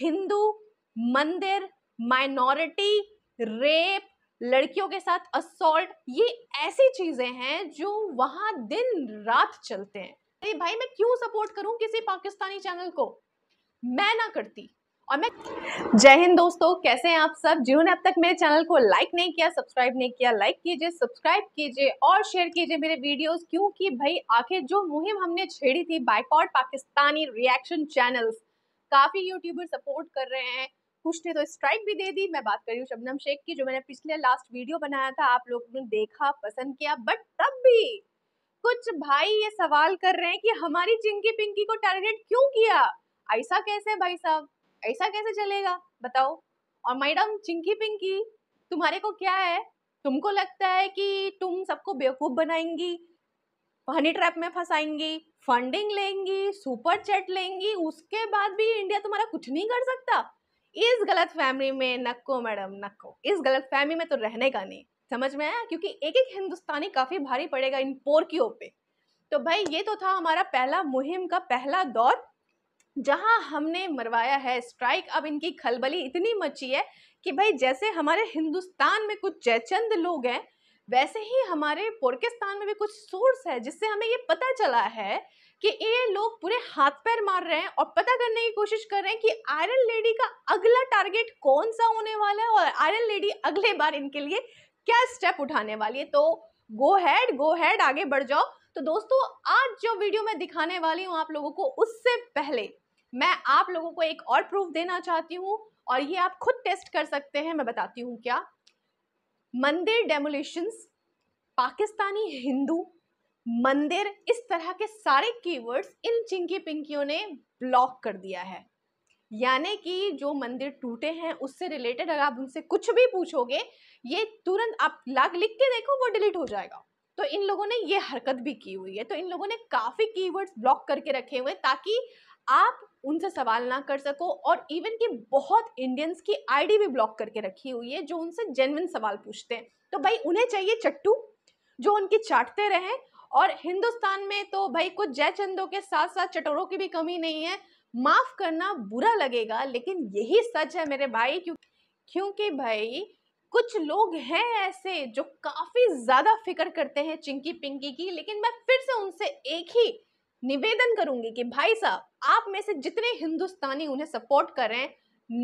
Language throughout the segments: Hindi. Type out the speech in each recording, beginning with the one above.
हिंदू मंदिर माइनॉरिटी रेप लड़कियों के साथ असोल्ट ये ऐसी चीजें हैं जो वहां दिन रात चलते हैं अरे भाई मैं क्यों सपोर्ट करूं किसी पाकिस्तानी चैनल को मैं ना करती और मैं जय हिंद दोस्तों कैसे हैं आप सब जिन्होंने अब तक मेरे चैनल को लाइक नहीं किया सब्सक्राइब नहीं किया लाइक कीजिए सब्सक्राइब कीजिए और शेयर कीजिए मेरे वीडियोस क्योंकि भाई आखिर जो मुहिम हमने छेड़ी थी बाइकॉट पाकिस्तानी रिएक्शन चैनल्स काफ़ी यूट्यूबर सपोर्ट कर रहे हैं कुछ ने तो स्ट्राइक भी दे दी मैं बात कर रही हूँ शबनम शेख की जो मैंने पिछले लास्ट वीडियो बनाया था आप लोगों ने देखा पसंद किया बट तब भी कुछ भाई ये सवाल कर रहे हैं कि हमारी चिंकी पिंकी को टारगेट क्यों किया ऐसा कैसे भाई साहब ऐसा कैसे चलेगा बताओ और मैडम चिंकी पिंकी तुम्हारे को क्या है तुमको लगता है कि तुम सबको बेवकूफ़ बनाएंगी हनी ट्रैप में फंसाएंगी फंडिंग लेंगी सुपर चैट लेंगी उसके बाद भी इंडिया तुम्हारा कुछ नहीं कर सकता इस गलत फैमिली में नक्को मैडम नक्को इस गलत फैमिली में तो रहने का नहीं समझ में आया क्योंकि एक एक हिंदुस्तानी काफ़ी भारी पड़ेगा इन पोरकियों पे तो भाई ये तो था हमारा पहला मुहिम का पहला दौर जहां हमने मरवाया है स्ट्राइक अब इनकी खलबली इतनी मची है कि भाई जैसे हमारे हिंदुस्तान में कुछ जयचंद लोग हैं वैसे ही हमारे पोर्किस्तान में भी कुछ सोर्स है जिससे हमें ये पता चला है कि ये लोग पूरे हाथ पैर मार रहे हैं और पता करने की कोशिश कर रहे हैं कि आयरन लेडी का अगला टारगेट कौन सा होने वाला है और आयरन लेडी अगले बार इनके लिए क्या स्टेप उठाने वाली है तो गो हैड गो हैड आगे बढ़ जाओ तो दोस्तों आज जो वीडियो मैं दिखाने वाली हूँ आप लोगों को उससे पहले मैं आप लोगों को एक और प्रूफ देना चाहती हूँ और ये आप खुद टेस्ट कर सकते हैं मैं बताती हूँ क्या मंदिर डेमोलिशंस पाकिस्तानी हिंदू मंदिर इस तरह के सारे कीवर्ड्स इन चिंकी पिंकियों ने ब्लॉक कर दिया है यानी कि जो मंदिर टूटे हैं उससे रिलेटेड अगर आप उनसे कुछ भी पूछोगे ये तुरंत आप लाग लिख के देखो वो डिलीट हो जाएगा तो इन लोगों ने ये हरकत भी की हुई है तो इन लोगों ने काफ़ी कीवर्ड्स ब्लॉक करके रखे हुए ताकि आप उनसे सवाल ना कर सको और इवन कि बहुत इंडियंस की आईडी भी ब्लॉक करके रखी हुई है जो उनसे जेनविन सवाल पूछते हैं तो भाई उन्हें चाहिए चट्टू जो उनकी चाटते रहें और हिंदुस्तान में तो भाई कुछ जयचंदों के साथ साथ चटोरों की भी कमी नहीं है माफ़ करना बुरा लगेगा लेकिन यही सच है मेरे भाई क्यों क्योंकि भाई कुछ लोग हैं ऐसे जो काफ़ी ज़्यादा फिक्र करते हैं चिंकी पिंकी की लेकिन मैं फिर से उनसे एक ही निवेदन करूंगी कि भाई साहब आप में से जितने हिंदुस्तानी उन्हें सपोर्ट करें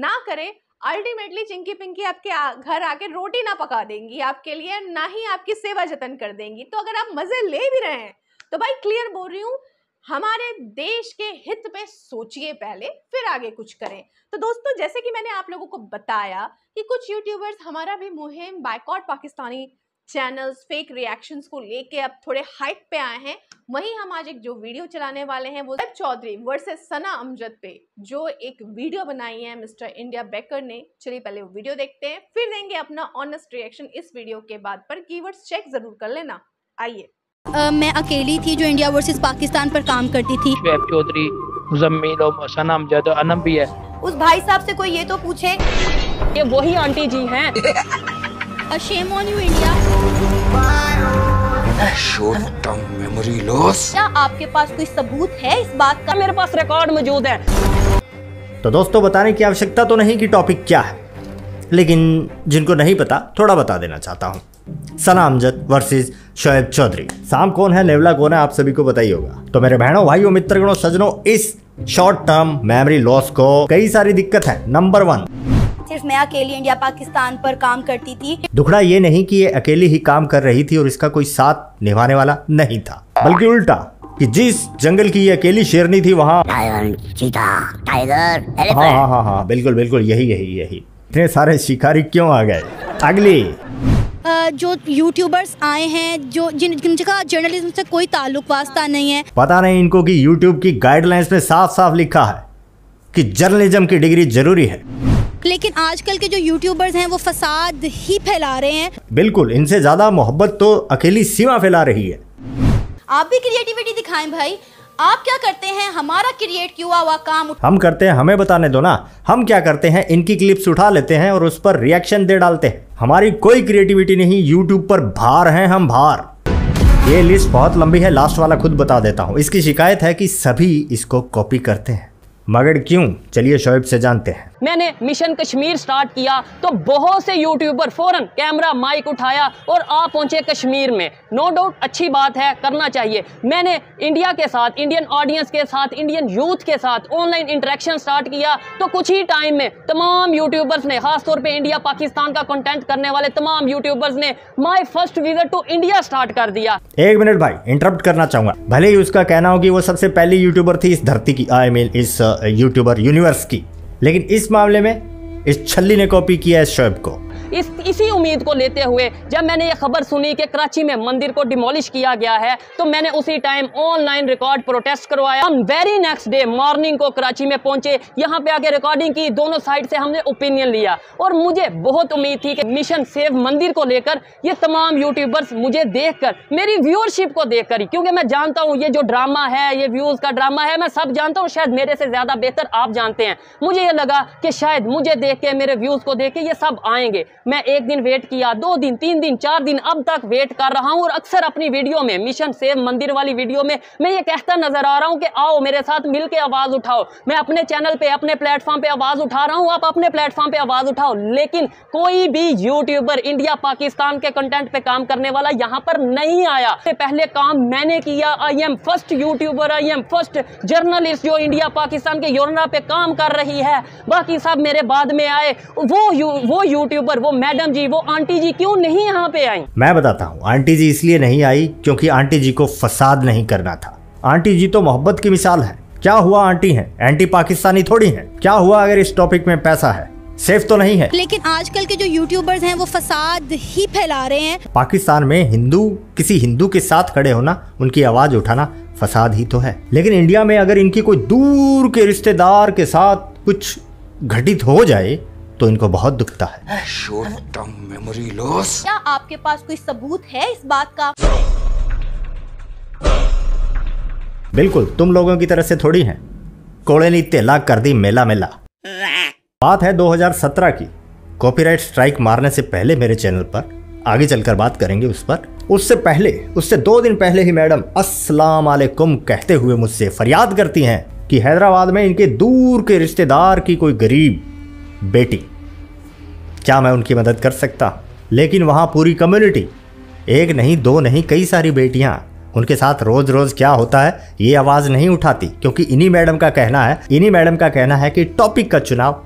ना करें अल्टीमेटली चिंकी पिंकी आपके आ, घर आके रोटी ना पका देंगी आपके लिए ना ही आपकी सेवा जतन कर देंगी तो अगर आप मज़े ले भी रहे हैं तो भाई क्लियर बोल रही हूँ हमारे देश के हित पे सोचिए पहले फिर आगे कुछ करें तो दोस्तों जैसे कि मैंने आप लोगों को बताया कि कुछ यूट्यूबर्स हमारा भी मुहिम boycott Pakistani channels fake reactions को लेके अब थोड़े हाइट पे आए हैं वहीं हम आज एक जो वीडियो चलाने वाले हैं वो चौधरी वर्सेस सना अमजद पे जो एक वीडियो बनाई है मिस्टर इंडिया बेकर ने चलिए पहले वो वीडियो देखते हैं फिर देंगे अपना ऑनेस्ट रिएक्शन इस वीडियो के बाद पर कीवर्ड्स चेक जरूर कर लेना आइए uh, मैं अकेली थी जो इंडिया वर्सेस पाकिस्तान पर काम करती थी चौधरी और सना अमजद अनम भी है उस भाई साहब से कोई ये तो पूछे ये वही आंटी जी हैं A shame on you, India. Short term memory loss. क्या आपके पास कोई सबूत है इस बात का मेरे पास रिकॉर्ड मौजूद है तो दोस्तों बताने की आवश्यकता तो नहीं कि टॉपिक क्या है लेकिन जिनको नहीं पता थोड़ा बता देना चाहता हूँ सना अमजद वर्सेज शोएब चौधरी साम कौन है नेवला कौन है आप सभी को बताइए होगा तो मेरे बहनों भाइयों मित्रगणों सजनों इस शॉर्ट टर्म मेमोरी लॉस को कई सारी दिक्कत है नंबर वन सिर्फ मैं अकेली इंडिया पाकिस्तान पर काम करती थी दुखड़ा ये नहीं कि ये अकेली ही काम कर रही थी और इसका कोई साथ निभाने वाला नहीं था बल्कि उल्टा कि जिस जंगल की ये अकेली शेरनी थी वहाँ टाइगर हाँ हाँ हाँ हाँ बिल्कुल बिल्कुल यही यही यही इतने सारे शिकारी क्यों आ गए अगली जो यूट्यूबर्स आए हैं जो जिन जिनका जर्नलिज्म से कोई ताल्लुक वास्ता नहीं है पता नहीं इनको कि यूट्यूब की गाइडलाइंस में साफ साफ लिखा है कि जर्नलिज्म की डिग्री जरूरी है लेकिन आजकल के जो यूट्यूबर्स हैं वो फसाद ही फैला रहे हैं बिल्कुल इनसे ज़्यादा मोहब्बत तो अकेली सीमा फैला रही है आप भी क्रिएटिविटी दिखाएं भाई आप क्या करते हैं हमारा क्रिएट क्यों हुआ काम हम करते हैं हमें बताने दो ना हम क्या करते हैं इनकी क्लिप्स उठा लेते हैं और उस पर रिएक्शन दे डालते हैं हमारी कोई क्रिएटिविटी नहीं यूट्यूब पर भार हैं हम भार ये लिस्ट बहुत लंबी है लास्ट वाला खुद बता देता हूँ इसकी शिकायत है कि सभी इसको कॉपी करते हैं मगर क्यों चलिए शोएब से जानते हैं मैंने मिशन कश्मीर स्टार्ट किया तो बहुत से यूट्यूबर फ़ौरन कैमरा माइक उठाया और आप पहुंचे कश्मीर में नो डाउट अच्छी बात है करना चाहिए मैंने इंडिया के साथ इंडियन ऑडियंस के साथ इंडियन यूथ के साथ ऑनलाइन इंटरेक्शन स्टार्ट किया तो कुछ ही टाइम में तमाम यूट्यूबर्स ने खासतौर पर इंडिया पाकिस्तान का कंटेंट करने वाले तमाम यूट्यूबर्स ने my first visit to India start कर दिया एक मिनट भाई इंटरप्ट करना चाहूंगा भले ही उसका कहना हो कि वो सबसे पहली यूट्यूबर थी इस धरती की आई मीन इस यूट्यूबर uh, यूनिवर्स की लेकिन इस मामले में इस छल्ली ने कॉपी किया है शोएब को इस इसी उम्मीद को लेते हुए जब मैंने ये खबर सुनी कि कराची में मंदिर को डिमोलिश किया गया है तो मैंने उसी टाइम ऑनलाइन रिकॉर्ड प्रोटेस्ट करवाया हम वेरी नेक्स्ट डे मॉर्निंग को कराची में पहुंचे यहाँ पे आके रिकॉर्डिंग की दोनों साइड से हमने ओपिनियन लिया और मुझे बहुत उम्मीद थी कि मिशन सेव मंदिर को लेकर ये तमाम यूट्यूबर्स मुझे कर मेरी व्यूअरशिप को कर क्योंकि मैं जानता हूँ ये जो ड्रामा है ये व्यूज़ का ड्रामा है मैं सब जानता हूँ शायद मेरे से ज़्यादा बेहतर आप जानते हैं मुझे ये लगा कि शायद मुझे देख के मेरे व्यूज़ को देख के ये सब आएंगे मैं एक दिन वेट किया दो दिन तीन दिन चार दिन अब तक वेट कर रहा हूँ और अक्सर अपनी वीडियो में मिशन सेव मंदिर वाली वीडियो में मैं ये कहता नजर आ रहा हूँ कि आओ मेरे साथ मिल आवाज़ उठाओ मैं अपने चैनल पर अपने प्लेटफॉर्म पर आवाज़ उठा रहा हूँ आप अपने प्लेटफॉर्म पर आवाज़ उठाओ लेकिन कोई भी यूट्यूबर इंडिया पाकिस्तान के कंटेंट पे काम करने वाला यहाँ पर नहीं आया पहले काम मैंने किया I am first YouTuber I am first journalist जो इंडिया पाकिस्तान के योरना पे काम कर रही है बाकी सब मेरे बाद में आए वो यू, वो यूट्यूबर वो मैडम जी वो आंटी जी क्यों नहीं यहाँ पे आई मैं बताता हूँ आंटी जी इसलिए नहीं आई क्योंकि आंटी जी को फसाद नहीं करना था आंटी जी तो मोहब्बत की मिसाल है क्या हुआ आंटी है एंटी पाकिस्तानी थोड़ी है क्या हुआ अगर इस टॉपिक में पैसा है सेफ तो नहीं है लेकिन आजकल के जो यूट्यूबर्स हैं वो फसाद ही फैला रहे हैं पाकिस्तान में हिंदू किसी हिंदू के साथ खड़े होना उनकी आवाज उठाना फसाद ही तो है लेकिन इंडिया में अगर इनकी कोई दूर के रिश्तेदार के साथ कुछ घटित हो जाए तो इनको बहुत दुखता है मेमोरी लॉस क्या आपके पास कोई सबूत है इस बात का बिल्कुल तुम लोगों की तरह से थोड़ी है कोड़े ने तेला कर दी मेला मेला बात है 2017 की कॉपीराइट स्ट्राइक मारने से पहले मेरे चैनल पर आगे चलकर बात करेंगे उस पर उससे पहले उससे दो दिन पहले ही मैडम अस्सलाम वालेकुम कहते हुए मुझसे फरियाद करती हैं कि हैदराबाद में इनके दूर के रिश्तेदार की कोई गरीब बेटी क्या मैं उनकी मदद कर सकता लेकिन वहाँ पूरी कम्युनिटी एक नहीं दो नहीं कई सारी बेटियाँ उनके साथ रोज रोज क्या होता है ये आवाज़ नहीं उठाती क्योंकि इन्हीं मैडम का कहना है इन्हीं मैडम का कहना है कि टॉपिक का चुनाव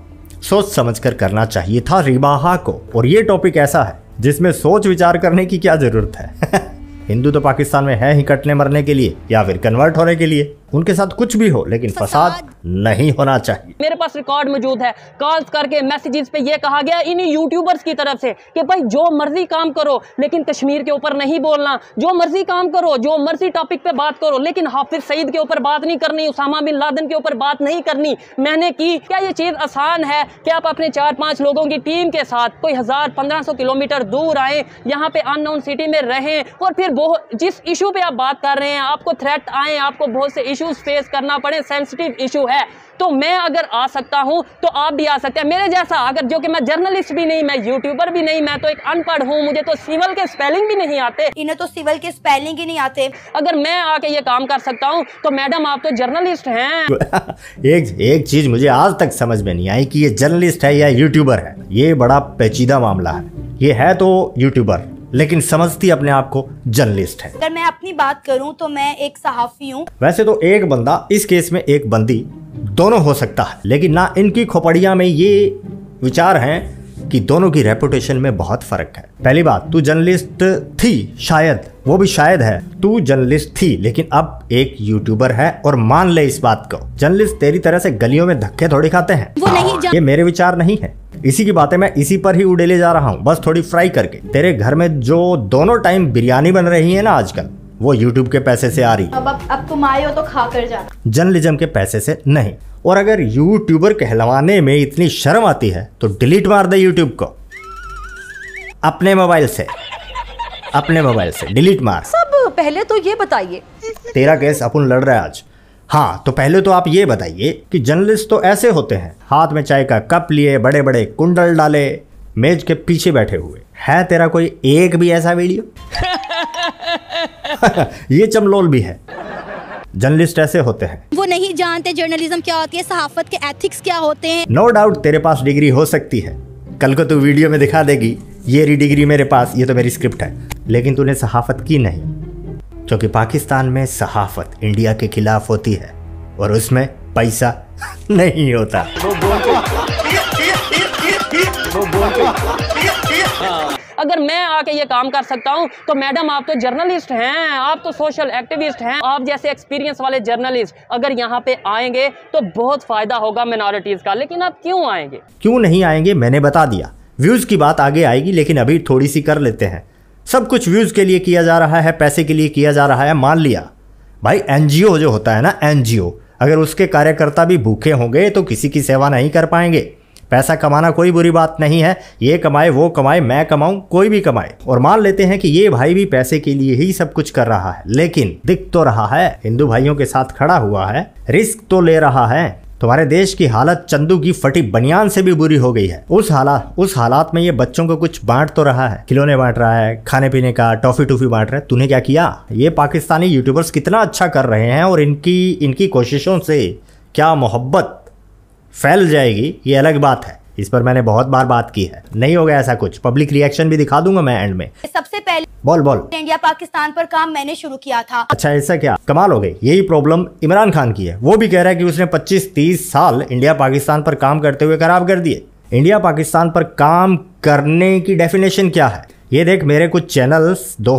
सोच समझ कर करना चाहिए था रिबाहा को और ये टॉपिक ऐसा है जिसमें सोच विचार करने की क्या ज़रूरत है हिंदू तो पाकिस्तान में है ही कटने मरने के लिए या फिर कन्वर्ट होने के लिए उनके साथ कुछ भी हो लेकिन फसाद नहीं होना चाहिए मेरे पास रिकॉर्ड मौजूद है कॉल्स करके मैसेजेस पे ये कहा गया इन्हीं यूट्यूबर्स की तरफ से कि भाई जो मर्जी काम करो लेकिन कश्मीर के ऊपर नहीं बोलना जो मर्जी काम करो जो मर्जी टॉपिक पे बात करो लेकिन हाफिज सईद के ऊपर बात नहीं करनी उसामा बिन लादन के ऊपर बात नहीं करनी मैंने की क्या ये चीज़ आसान है कि आप अपने चार पांच लोगों की टीम के साथ कोई हज़ार पंद्रह किलोमीटर दूर आए यहाँ पे अननोन सिटी में रहे और फिर जिस इशू पे आप बात कर रहे हैं आपको थ्रेट आए आपको बहुत से इश्यूज फेस करना पड़े सेंसिटिव इशू है तो मैं अगर आ सकता हूं तो आप भी आ सकते हैं मेरे जैसा अगर जो कि मैं जर्नलिस्ट भी नहीं मैं यूट्यूबर भी नहीं मैं तो एक अनपढ़ हूं मुझे तो सिविल के स्पेलिंग भी नहीं आते इन्हें तो सिविल के स्पेलिंग ही नहीं आते अगर मैं आके ये काम कर सकता हूं तो मैडम आप तो जर्नलिस्ट हैं एक एक चीज मुझे आज तक समझ में नहीं आई कि ये जर्नलिस्ट है या यूट्यूबर है ये बड़ा पेचीदा मामला है ये है तो यूट्यूबर लेकिन समझती अपने आप को जर्नलिस्ट है अगर मैं अपनी बात करूं तो मैं एक सहाफ़ी हूं। वैसे तो एक बंदा इस केस में एक बंदी दोनों हो सकता है लेकिन ना इनकी खोपड़िया में ये विचार हैं कि दोनों की रेपुटेशन में बहुत फर्क है पहली बात तू जर्नलिस्ट थी शायद वो भी शायद है तू जर्नलिस्ट थी लेकिन अब एक यूट्यूबर है और मान ले इस बात को जर्नलिस्ट तेरी तरह से गलियों में धक्के थोड़ी खाते हैं वो नहीं हाँ, ये मेरे विचार नहीं है इसी की बातें मैं इसी पर ही उड़ेले जा रहा हूँ बस थोड़ी फ्राई करके तेरे घर में जो दोनों टाइम बिरयानी बन रही है ना आजकल वो यूट्यूब के पैसे से आ रही अब अब, अब तुम आए हो तो खा कर जा जर्नलिज्म के पैसे से नहीं और अगर यूट्यूबर कहलवाने में इतनी शर्म आती है तो डिलीट मार दे यूट्यूब को अपने मोबाइल से अपने मोबाइल से डिलीट मार सब पहले तो ये बताइए तेरा केस अपन लड़ रहा है आज हाँ तो पहले तो आप ये बताइए कि जर्नलिस्ट तो ऐसे होते हैं हाथ में चाय का कप लिए बड़े बड़े कुंडल डाले मेज के पीछे बैठे हुए है तेरा कोई एक भी ऐसा वीडियो ये चमलोल भी है जर्नलिस्ट ऐसे होते हैं वो नहीं जानते जर्नलिज्म क्या होती है सहाफत के एथिक्स क्या होते हैं नो डाउट तेरे पास डिग्री हो सकती है कल को तू वीडियो में दिखा देगी ये री डिग्री मेरे पास ये तो मेरी स्क्रिप्ट है लेकिन तूने सहाफत की नहीं क्योंकि पाकिस्तान में सहाफत इंडिया के खिलाफ होती है और उसमें पैसा नहीं होता अगर मैं आके ये काम कर सकता हूँ तो मैडम आप तो जर्नलिस्ट हैं आप तो सोशल एक्टिविस्ट हैं आप जैसे एक्सपीरियंस वाले जर्नलिस्ट अगर यहाँ पे आएंगे तो बहुत फायदा होगा मिनोरिटीज का लेकिन आप क्यों आएंगे क्यों नहीं आएंगे मैंने बता दिया व्यूज की बात आगे आएगी लेकिन अभी थोड़ी सी कर लेते हैं सब कुछ व्यूज के लिए किया जा रहा है पैसे के लिए किया जा रहा है मान लिया भाई एनजीओ जो होता है ना एनजीओ अगर उसके कार्यकर्ता भी भूखे होंगे तो किसी की सेवा नहीं कर पाएंगे पैसा कमाना कोई बुरी बात नहीं है ये कमाए वो कमाए मैं कमाऊं कोई भी कमाए और मान लेते हैं कि ये भाई भी पैसे के लिए ही सब कुछ कर रहा है लेकिन दिख तो रहा है हिंदू भाइयों के साथ खड़ा हुआ है रिस्क तो ले रहा है तुम्हारे देश की हालत चंदू की फटी बनियान से भी बुरी हो गई है उस हालात उस हालात में ये बच्चों को कुछ बांट तो रहा है खिलौने बांट रहा है खाने पीने का टॉफी टूफी बांट रहा है तूने क्या किया ये पाकिस्तानी यूट्यूबर्स कितना अच्छा कर रहे हैं और इनकी इनकी कोशिशों से क्या मोहब्बत फैल जाएगी ये अलग बात है इस पर मैंने बहुत बार बात की है नहीं होगा ऐसा कुछ पब्लिक रिएक्शन भी दिखा दूंगा मैं एंड में सबसे पहले बोल बोल इंडिया पाकिस्तान पर काम मैंने शुरू किया था अच्छा ऐसा क्या कमाल हो गई यही प्रॉब्लम इमरान खान की है वो भी कह रहा है कि उसने 25-30 साल इंडिया पाकिस्तान पर काम करते हुए खराब कर दिए इंडिया पाकिस्तान पर काम करने की डेफिनेशन क्या है ये देख मेरे कुछ चैनल्स दो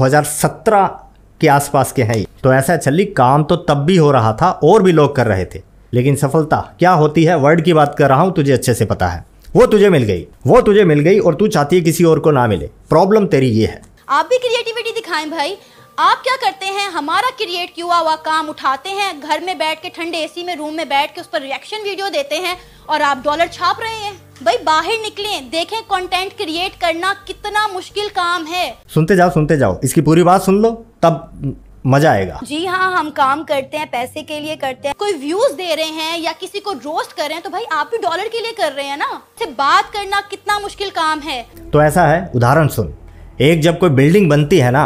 के आसपास के हैं तो ऐसा चलिए काम तो तब भी हो रहा था और भी लोग कर रहे थे लेकिन सफलता क्या होती है वर्ड की बात कर रहा हूँ तुझे अच्छे से पता है वो तुझे मिल गई वो तुझे मिल गई और तू चाहती है किसी और को ना मिले प्रॉब्लम तेरी ये है आप भी क्रिएटिविटी दिखाएं भाई आप क्या करते हैं हमारा क्रिएट किया हुआ काम उठाते हैं घर में बैठ के ठंडे एसी में रूम में बैठ के उस पर रिएक्शन वीडियो देते हैं और आप डॉलर छाप रहे हैं भाई बाहर निकले देखें कंटेंट क्रिएट करना कितना मुश्किल काम है सुनते जाओ सुनते जाओ इसकी पूरी बात सुन लो तब मजा आएगा जी हाँ हम काम करते हैं पैसे के लिए करते हैं कोई व्यूज दे रहे हैं या किसी को रोस्ट कर रहे हैं तो भाई आप भी डॉलर के लिए कर रहे हैं ना से बात करना कितना मुश्किल काम है तो ऐसा है उदाहरण सुन एक जब कोई बिल्डिंग बनती है ना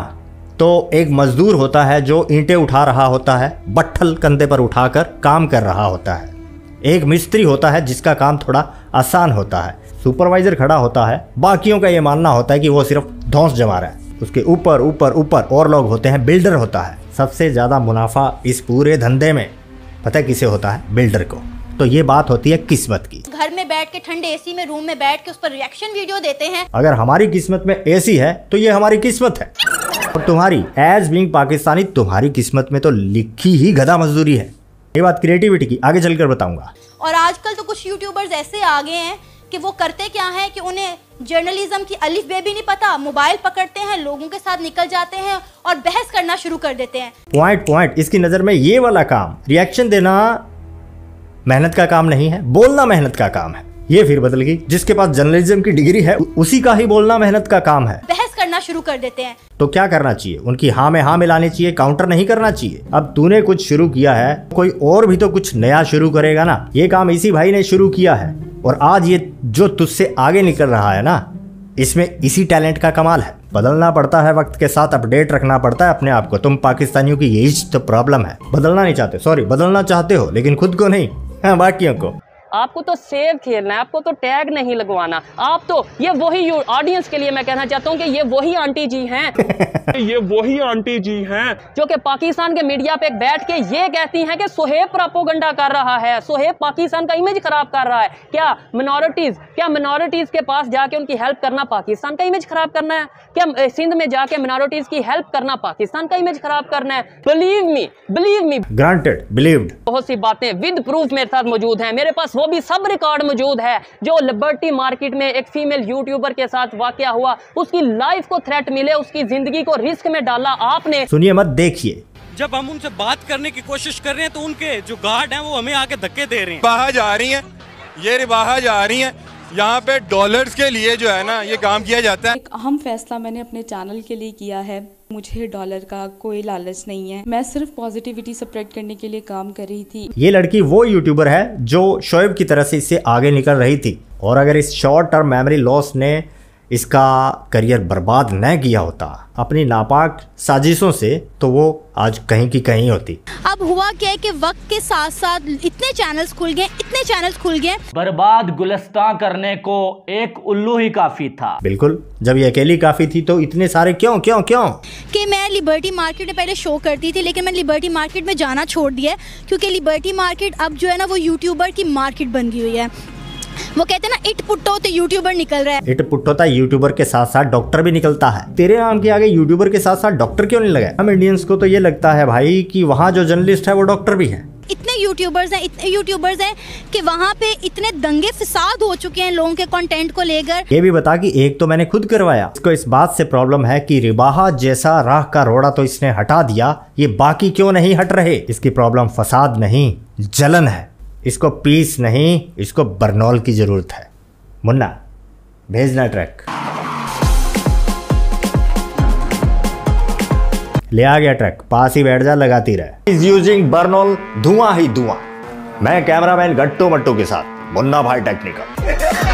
तो एक मजदूर होता है जो ईंटे उठा रहा होता है बट्ठल कंधे पर उठाकर काम कर रहा होता है एक मिस्त्री होता है जिसका काम थोड़ा आसान होता है सुपरवाइजर खड़ा होता है बाकियों का ये मानना होता है कि वो सिर्फ धौस जमा रहा है उसके ऊपर ऊपर ऊपर और लोग होते हैं बिल्डर होता है सबसे ज़्यादा मुनाफा इस पूरे धंधे में पता किसे होता है बिल्डर को तो ये बात होती है किस्मत की घर में बैठ के ठंडे एसी में रूम में बैठ के उस पर रिएक्शन वीडियो देते हैं अगर हमारी किस्मत में एसी है तो ये हमारी किस्मत है और तुम्हारी एज बींग पाकिस्तानी तुम्हारी किस्मत में तो लिखी ही गधा मजदूरी है ये बात क्रिएटिविटी की आगे चलकर बताऊंगा और आजकल तो कुछ यूट्यूबर्स ऐसे आ गए हैं कि वो करते क्या है कि उन्हें जर्नलिज्म की अलिफ बे भी नहीं पता मोबाइल पकड़ते हैं लोगों के साथ निकल जाते हैं और बहस करना शुरू कर देते हैं पॉइंट पॉइंट इसकी नज़र में ये वाला काम रिएक्शन देना मेहनत का काम नहीं है बोलना मेहनत का काम है ये फिर बदल गई जिसके पास जर्नलिज्म की डिग्री है उसी का ही बोलना मेहनत का काम है बहस शुरू कर देते हैं तो क्या करना चाहिए उनकी हाँ में हाँ मिलानी चाहिए काउंटर नहीं करना चाहिए अब तूने कुछ शुरू किया है कोई और भी तो कुछ नया शुरू करेगा ना ये काम इसी भाई ने शुरू किया है और आज ये जो तुझसे आगे निकल रहा है ना इसमें इसी टैलेंट का कमाल है बदलना पड़ता है वक्त के साथ अपडेट रखना पड़ता है अपने आप को तुम पाकिस्तानियों की यही तो प्रॉब्लम है बदलना नहीं चाहते सॉरी बदलना चाहते हो लेकिन खुद को नहीं हाँ, बाकियों को आपको तो सेव खेलना है आपको तो टैग नहीं लगवाना आप तो ये वही ऑडियंस के लिए मैं कहना चाहता हूँ कि ये वही आंटी जी हैं ये वही आंटी जी हैं जो कि पाकिस्तान के मीडिया पे बैठ के ये कहती हैं कि सोहेब प्रापोगंडा कर रहा है सोहेब पाकिस्तान का इमेज खराब कर रहा है क्या मिनोरिटीज क्या मिनोरिटीज के पास जाके उनकी हेल्प करना पाकिस्तान का इमेज खराब करना है क्या सिंध में जाके मिनोरिटीज की हेल्प करना पाकिस्तान का इमेज खराब करना है believe me believe me granted believe बहुत सी बातें विद प्रूफ मेरे साथ मौजूद है मेरे पास वो भी सब रिकॉर्ड मौजूद है जो लिबर्टी मार्केट में एक फीमेल यूट्यूबर के साथ वाक्य हुआ उसकी लाइफ को थ्रेट मिले उसकी जिंदगी को रिस्क में डाला आपने सुनिए मत देखिए जब हम उनसे बात करने की कोशिश कर रहे हैं तो उनके जो गार्ड हैं वो हमें आके धक्के दे रहे हैं बाहर जा रही हैं ये बाहर जा रही हैं यहाँ पे डॉलर्स के लिए जो है ना ये काम किया जाता है एक अहम फैसला मैंने अपने चैनल के लिए किया है मुझे डॉलर का कोई लालच नहीं है मैं सिर्फ पॉजिटिविटी स्प्रेड करने के लिए काम कर रही थी ये लड़की वो यूट्यूबर है जो शोएब की तरह से इससे आगे निकल रही थी और अगर इस शॉर्ट टर्म मेमोरी लॉस ने इसका करियर बर्बाद न किया होता अपनी नापाक साजिशों से तो वो आज कहीं की कहीं होती अब हुआ क्या है कि वक्त के साथ साथ इतने चैनल्स खुल गए इतने चैनल्स खुल गए बर्बाद गुलस्ता करने को एक उल्लू ही काफी था बिल्कुल जब ये अकेली काफी थी तो इतने सारे क्यों क्यों क्यों कि मैं लिबर्टी मार्केट में पहले शो करती थी लेकिन मैंने लिबर्टी मार्केट में जाना छोड़ दिया क्योंकि लिबर्टी मार्केट अब जो है ना वो यूट्यूबर की मार्केट बन गई हुई है वो कहते हैं ना इट पुट्टो तो यूट्यूबर निकल रहा है इट पुट्टो था तो यूट्यूबर के साथ साथ डॉक्टर भी निकलता है तेरे नाम के आगे यूट्यूबर के साथ साथ डॉक्टर क्यों नहीं लगा हम इंडियंस को तो ये लगता है भाई कि वहाँ जो जर्नलिस्ट है वो डॉक्टर भी है इतने यूट्यूबर्स हैं इतने यूट्यूबर्स हैं कि वहाँ पे इतने दंगे फिसाद हो चुके हैं लोगों के कंटेंट को लेकर ये भी बता कि एक तो मैंने खुद करवाया इसको इस बात से प्रॉब्लम है कि रिबाहा जैसा राह का रोड़ा तो इसने हटा दिया ये बाकी क्यों नहीं हट रहे इसकी प्रॉब्लम फसाद नहीं जलन है इसको पीस नहीं इसको बर्नौल की ज़रूरत है मुन्ना भेजना ट्रक ले आ गया ट्रक पास ही बैठ जा लगाती रहे इज यूजिंग बर्नौल धुआं ही धुआं मैं कैमरामैन गट्टू मट्टू के साथ मुन्ना भाई टेक्निकल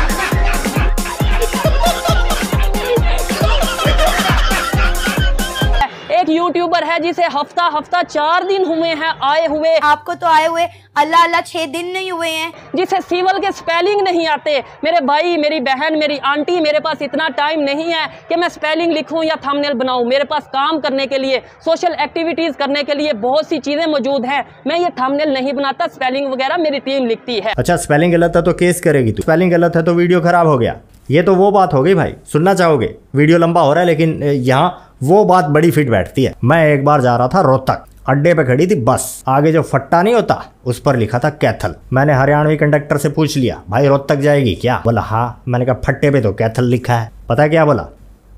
यूट्यूबर है जिसे हफ्ता हफ्ता चार दिन हुए हैं आए हुए आपको तो आए हुए अल्लाह अल्लाह छह दिन नहीं हुए हैं जिसे सिवल के स्पेलिंग नहीं आते मेरे भाई मेरी बहन मेरी आंटी मेरे पास इतना टाइम नहीं है कि मैं स्पेलिंग लिखूं या थंबनेल बनाऊं मेरे पास काम करने के लिए सोशल एक्टिविटीज़ करने के लिए बहुत सी चीज़ें मौजूद है मैं ये थंबनेल नहीं बनाता स्पेलिंग वगैरह मेरी टीम लिखती है अच्छा स्पेलिंग तो गलत है तो केस करेगी तू स्पेलिंग गलत है तो वीडियो खराब हो गया ये तो वो बात हो गई भाई सुनना चाहोगे वीडियो लंबा हो रहा है लेकिन यहाँ वो बात बड़ी फिट बैठती है मैं एक बार जा रहा था रोहतक अड्डे पे खड़ी थी बस आगे जो फट्टा नहीं होता उस पर लिखा था कैथल मैंने हरियाणवी कंडक्टर से पूछ लिया भाई रोहतक जाएगी क्या बोला हाँ मैंने कहा फट्टे पे तो कैथल लिखा है पता क्या बोला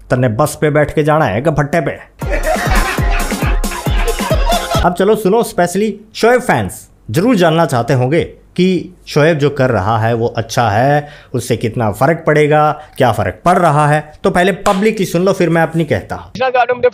तने बस पे बैठ के जाना है क्या फट्टे पे अब चलो सुनो स्पेशली शोएब फैंस जरूर जानना चाहते होंगे कि शोएब जो कर रहा है वो अच्छा है उससे कितना फ़र्क पड़ेगा क्या फ़र्क पड़ रहा है तो पहले पब्लिक की सुन लो फिर मैं अपनी कहता हूँ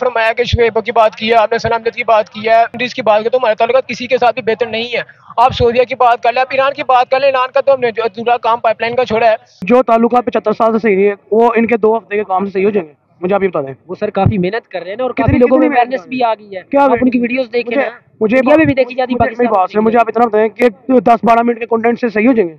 फरमाया कि शोएब की बात की है आपने सलाम की बात की है इंडीज़ की बात की तो हमारे ताल्लुक किसी के साथ भी बेहतर नहीं है आप सऊदिया की बात कर ले आप ईरान की बात कर ले ईरान का तो हमने जो अधूरा काम पाइपलाइन का छोड़ा है जो तालुका पचहत्तर साल से सही है वो इनके दो हफ्ते के काम से सही हो जाएंगे मुझे आप ये बता दें वो सर काफ़ी मेहनत कर रहे हैं और काफ़ी लोगों में अवेयरनेस भी आ गई है क्या आप उनकी वीडियोज़ देखे हैं मुझे भी, भी देखी जाती मुझे, मुझे, मुझे आप इतना बताएं कि दस बारह मिनट के कंटेंट से सही हो जाएंगे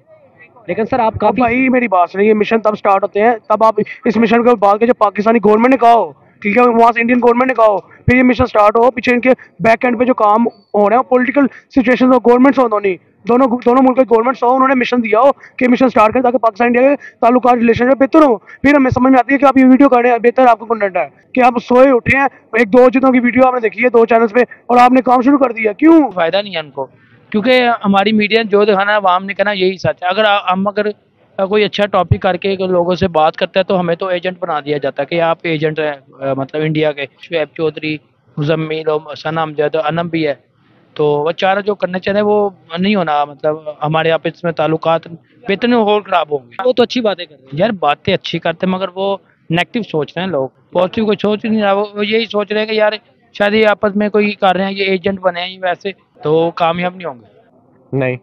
लेकिन सर आप काफी भाई मेरी बात सुनिए मिशन तब स्टार्ट होते हैं तब आप इस मिशन को बाद के जब पाकिस्तानी गवर्नमेंट ने कहा हो ठीक है वहाँ से इंडियन गवर्नमेंट ने कहा हो फिर ये मिशन स्टार्ट हो पीछे इनके बैक एंड पे जो काम हो रहे हैं पोलिटिकल सिचुएशन गवर्नमेंट्स गवर्नमेंट से होनी दोनों दोनों मुल्क की गवर्नमेंट हो उन्होंने मिशन दिया हो कि मिशन स्टार्ट करें ताकि पाकिस्तान इंडिया के ताल्लुका रिलेशनशिप बेहतर हो फिर हमें समझ में आती है कि आप ये वीडियो कर रहे हैं बेहतर आपको कंटेंट है कि आप सोए उठे हैं एक दो जितों की वीडियो आपने देखी है दो चैनल पे और आपने काम शुरू कर दिया क्यों फायदा नहीं है उनको क्योंकि हमारी मीडिया जो दिखाना है वाम ने कहना यही सच है अगर हम अगर कोई अच्छा टॉपिक करके लोगों से बात करता है तो हमें तो एजेंट बना दिया जाता है कि आप एजेंट हैं मतलब इंडिया के शुएब चौधरी मुजम्मिल और सना अमजद अनम भी है तो वह चारा जो करना चाहिए वो नहीं होना मतलब हमारे यहाँ पे इसमें ताल्लुकात बेतने और खराब होंगे वो तो अच्छी बातें कर रहे हैं यार बातें अच्छी करते हैं मगर वो नेगेटिव सोच रहे हैं लोग पॉजिटिव कोई सोच नहीं रहा वो यही सोच रहे हैं कि यार शायद ये आपस में कोई कर रहे हैं ये एजेंट बने हैं वैसे तो कामयाब नहीं होंगे नहीं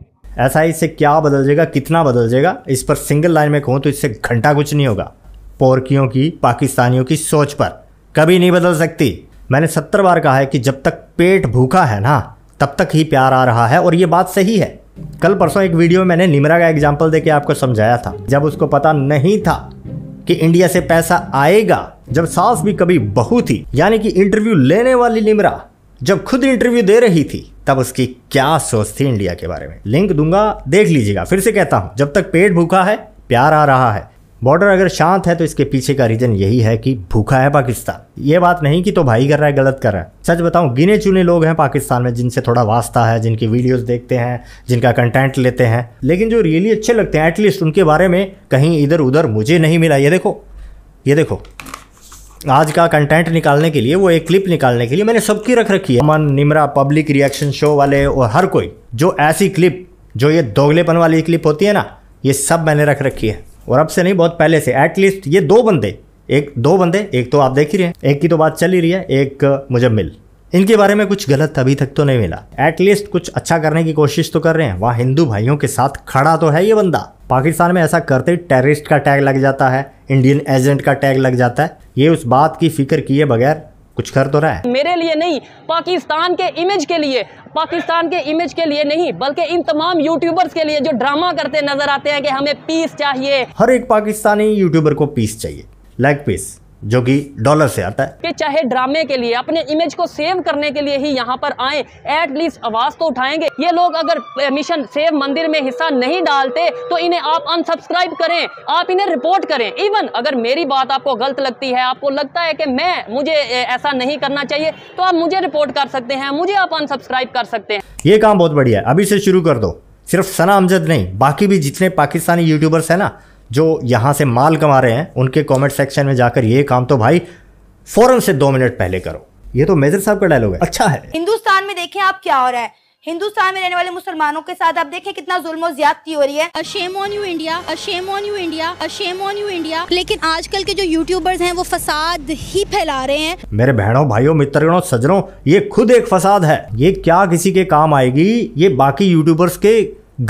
ऐसा इससे क्या बदल जाएगा कितना बदल जाएगा इस पर सिंगल लाइन में कहूँ तो इससे घंटा कुछ नहीं होगा पोरकियों की पाकिस्तानियों की सोच पर कभी नहीं बदल सकती मैंने सत्तर बार कहा है कि जब तक पेट भूखा है ना तब तक ही प्यार आ रहा है और ये बात सही है कल परसों एक वीडियो में मैंने निमरा का एग्जाम्पल देके आपको समझाया था जब उसको पता नहीं था कि इंडिया से पैसा आएगा जब सास भी कभी बहू थी यानी कि इंटरव्यू लेने वाली निमरा जब खुद इंटरव्यू दे रही थी तब उसकी क्या सोच थी इंडिया के बारे में लिंक दूंगा देख लीजिएगा फिर से कहता हूं जब तक पेट भूखा है प्यार आ रहा है बॉर्डर अगर शांत है तो इसके पीछे का रीजन यही है कि भूखा है पाकिस्तान ये बात नहीं कि तो भाई कर रहा है गलत कर रहा है सच बताऊं गिने चुने लोग हैं पाकिस्तान में जिनसे थोड़ा वास्ता है जिनकी वीडियोस देखते हैं जिनका कंटेंट लेते हैं लेकिन जो रियली अच्छे लगते हैं एटलीस्ट उनके बारे में कहीं इधर उधर मुझे नहीं मिला ये देखो ये देखो आज का कंटेंट निकालने के लिए वो एक क्लिप निकालने के लिए मैंने सबकी रख रखी है Aman Nimra public reaction show वाले और हर कोई जो ऐसी क्लिप जो ये दोगलेपन वाली क्लिप होती है ना ये सब मैंने रख रखी है और अब से नहीं बहुत पहले से एटलीस्ट ये दो बंदे एक दो बंदे एक तो आप देख ही रहे हैं एक की तो बात चल ही रही है एक मुजम्मिल इनके बारे में कुछ गलत अभी तक तो नहीं मिला एटलीस्ट कुछ अच्छा करने की कोशिश तो कर रहे हैं वहाँ हिंदू भाइयों के साथ खड़ा तो है ये बंदा पाकिस्तान में ऐसा करते ही टेररिस्ट का टैग लग जाता है इंडियन एजेंट का टैग लग जाता है ये उस बात की फिक्र किए बगैर कुछ कर तो रहा है मेरे लिए नहीं पाकिस्तान के इमेज के लिए पाकिस्तान के इमेज के लिए नहीं बल्कि इन तमाम यूट्यूबर्स के लिए जो ड्रामा करते नजर आते हैं कि हमें पीस चाहिए हर एक पाकिस्तानी यूट्यूबर को पीस चाहिए लाइक पीस जो कि डॉलर से आता है कि चाहे ड्रामे के लिए अपने इमेज को सेव करने के लिए ही यहाँ पर आए एटलीस्ट आवाज तो उठाएंगे ये लोग अगर मिशन सेव मंदिर में हिस्सा नहीं डालते तो इन्हें आप अनसब्सक्राइब करें आप इन्हें रिपोर्ट करें इवन अगर मेरी बात आपको गलत लगती है आपको लगता है कि मैं मुझे ऐसा नहीं करना चाहिए तो आप मुझे रिपोर्ट कर सकते हैं मुझे आप अनसब्सक्राइब कर सकते हैं ये काम बहुत बढ़िया है अभी से शुरू कर दो सिर्फ सना अमजद नहीं बाकी भी जितने पाकिस्तानी यूट्यूबर्स है ना जो यहाँ से माल कमा रहे हैं उनके कमेंट सेक्शन में जाकर ये काम तो भाई फौरन से दो मिनट पहले करो ये तो मेजर साहब का डायलॉग है अच्छा है हिंदुस्तान में देखें आप क्या हो रहा है हिंदुस्तान में रहने वाले मुसलमानों के साथ आप देखें कितना जुल्म ज्यादती हो रही है shame on you India shame on you India shame on you India लेकिन आजकल के जो यूट्यूबर्स हैं वो फसाद ही फैला रहे हैं मेरे बहनों भाइयों मित्रों सजनों ये खुद एक फसाद है ये क्या किसी के काम आएगी ये बाकी यूट्यूबर्स के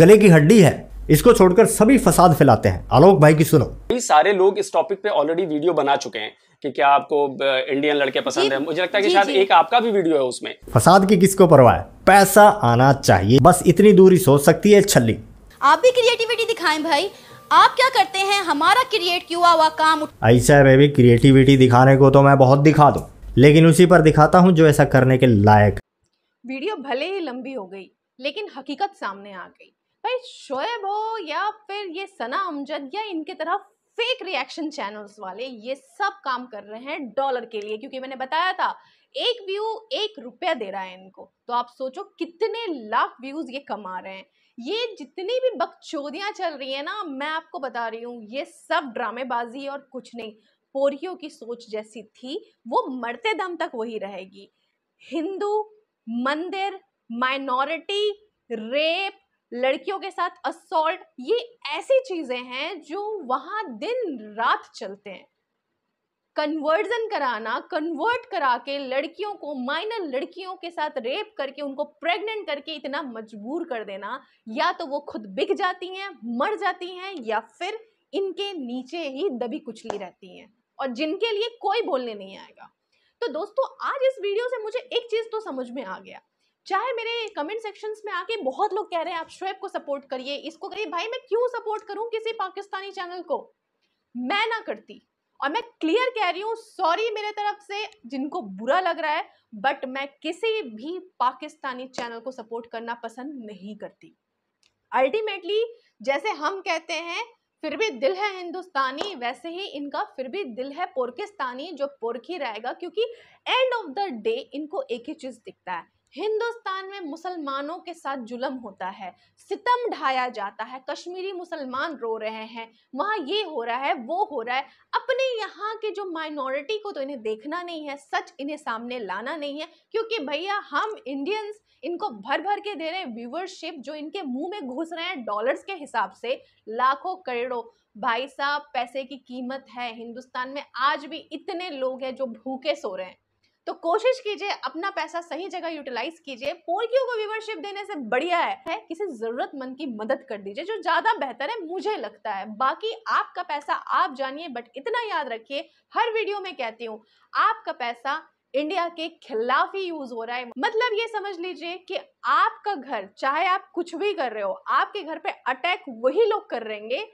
गले की हड्डी है इसको छोड़कर सभी फसाद फैलाते हैं आलोक भाई की सुनो सारे लोग इस टॉपिक पे ऑलरेडी वीडियो बना चुके हैं कि क्या आपको इंडियन लड़के पसंद है मुझे लगता है कि शायद एक आपका भी वीडियो है उसमें फसाद की किसको परवाह है पैसा आना चाहिए बस इतनी दूरी सोच सकती है छली आप भी क्रिएटिविटी दिखाएं भाई आप क्या करते हैं हमारा क्रिएट क्यों हुआ काम ऐसा बेबी क्रिएटिविटी दिखाने को तो मैं बहुत दिखा दूँ लेकिन उसी पर दिखाता हूँ जो ऐसा करने के लायक वीडियो भले ही लंबी हो गई लेकिन हकीकत सामने आ गई भाई शोएब हो या फिर ये सना अमजद या इनके तरह फेक रिएक्शन चैनल्स वाले ये सब काम कर रहे हैं डॉलर के लिए क्योंकि मैंने बताया था एक व्यू एक रुपया दे रहा है इनको तो आप सोचो कितने लाख व्यूज ये कमा रहे हैं ये जितनी भी बकचोदियाँ चल रही है ना मैं आपको बता रही हूँ ये सब ड्रामेबाजी और कुछ नहीं पोरियो की सोच जैसी थी वो मरते दम तक वही रहेगी हिंदू मंदिर माइनॉरिटी रेप लड़कियों के साथ असोल्ट ये ऐसी चीज़ें हैं जो वहां दिन रात चलते हैं कन्वर्जन कराना कन्वर्ट करा के लड़कियों को माइनर लड़कियों के साथ रेप करके उनको प्रेग्नेंट करके इतना मजबूर कर देना या तो वो खुद बिक जाती हैं मर जाती हैं या फिर इनके नीचे ही दबी कुचली रहती हैं और जिनके लिए कोई बोलने नहीं आएगा तो दोस्तों आज इस वीडियो से मुझे एक चीज़ तो समझ में आ गया चाहे मेरे कमेंट सेक्शन में आके बहुत लोग कह रहे हैं आप श्वेब को सपोर्ट करिए इसको करिए भाई मैं क्यों सपोर्ट करूं किसी पाकिस्तानी चैनल को मैं ना करती और मैं क्लियर कह रही हूँ सॉरी मेरे तरफ से जिनको बुरा लग रहा है बट मैं किसी भी पाकिस्तानी चैनल को सपोर्ट करना पसंद नहीं करती अल्टीमेटली जैसे हम कहते हैं फिर भी दिल है हिंदुस्तानी वैसे ही इनका फिर भी दिल है पोर्किस्तानी जो पोर्क ही रहेगा क्योंकि एंड ऑफ द डे इनको एक ही चीज़ दिखता है हिंदुस्तान में मुसलमानों के साथ जुल्म होता है सितम ढाया जाता है कश्मीरी मुसलमान रो रहे हैं वहाँ ये हो रहा है वो हो रहा है अपने यहाँ के जो माइनॉरिटी को तो इन्हें देखना नहीं है सच इन्हें सामने लाना नहीं है क्योंकि भैया हम इंडियंस इनको भर भर के दे रहे हैं व्यूवरशिप जो इनके मुंह में घुस रहे हैं डॉलर्स के हिसाब से लाखों करोड़ों भाई साहब पैसे की कीमत है हिंदुस्तान में आज भी इतने लोग हैं जो भूखे सो रहे हैं तो कोशिश कीजिए अपना पैसा सही जगह यूटिलाइज कीजिए पोरकियों को व्यूवरशिप देने से बढ़िया है, है किसी जरूरतमंद की मदद कर दीजिए जो ज्यादा बेहतर है मुझे लगता है बाकी आपका पैसा आप जानिए बट इतना याद रखिए हर वीडियो में कहती हूँ आपका पैसा इंडिया के खिलाफ ही यूज हो रहा है मतलब ये समझ लीजिए कि आपका घर चाहे आप कुछ भी कर रहे हो आपके घर पे अटैक वही लोग कर रहेंगे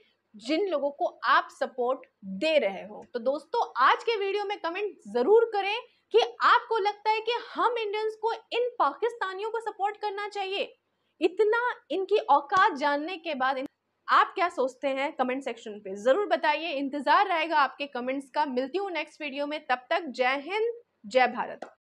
जिन लोगों को आप सपोर्ट दे रहे हो तो दोस्तों आज के वीडियो में कमेंट जरूर करें कि आपको लगता है कि हम इंडियंस को इन पाकिस्तानियों को सपोर्ट करना चाहिए इतना इनकी औकात जानने के बाद आप क्या सोचते हैं कमेंट सेक्शन पे ज़रूर बताइए इंतज़ार रहेगा आपके कमेंट्स का मिलती हूँ नेक्स्ट वीडियो में तब तक जय हिंद जय भारत